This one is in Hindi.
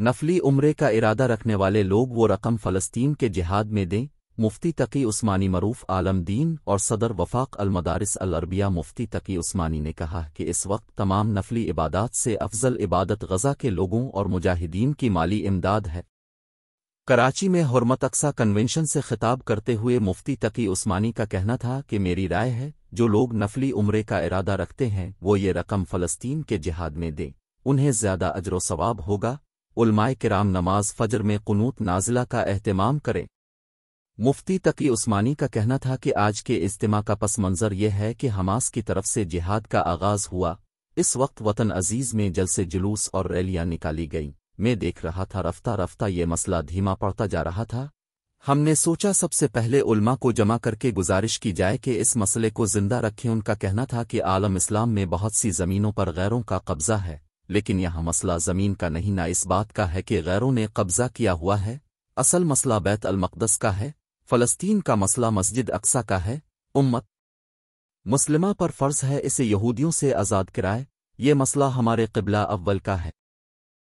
नफली उम्र का इरादा रखने वाले लोग वो रकम फ़लस्तीन के जिहाद में दें मुफ्ती तकी उस्मानी मरूफ आलमदीन और सदर वफाक अलमदारिस अलरबिया मुफ्ती तकी उस्मानी ने कहा कि इस वक्त तमाम नफली इबादत से अफजल इबादत गजा के लोगों और मुजाहिदीन की माली इमदाद है कराची में हरमत अक्सा कन्वेंशन से खिताब करते हुए मुफ्ती तकी उस्मानी का कहना था कि मेरी राय है जो लोग नफली उम्र का इरादा रखते हैं वो ये रकम फ़लस्तीन के जिहाद में दें उन्हें ज़्यादा अजर होगा उलमाए कराम नमाज फजर में कनूत नाजिला का अहतमाम करें मुफ्ती तकी उस्मानी का कहना था कि आज के इज्तिमा का पस मंज़र यह है कि हमास की तरफ से जिहाद का आगाज़ हुआ इस वक्त वतन अजीज़ में जलसे जुलूस और रैलियां निकाली गईं मैं देख रहा था रफ्ता रफ्ता ये मसला धीमा पड़ता जा रहा था हमने सोचा सबसे पहले उल्मा को जमा करके गुजारिश की जाए कि इस मसले को जिंदा रखें उनका कहना था कि आलम इस्लाम में बहुत सी ज़मीनों पर गैरों का कब्ज़ा है लेकिन यह मसला ज़मीन का नहीं ना इस बात का है कि गैरों ने कब्ज़ा किया हुआ है असल मसला बैत अलमकदस का है फ़लस्तीन का मसला मस्जिद अक्सा का है उम्मत मुस्लिमा पर फ़र्ज़ है इसे यहूदियों से आज़ाद कराए ये मसला हमारे किबला अव्वल का है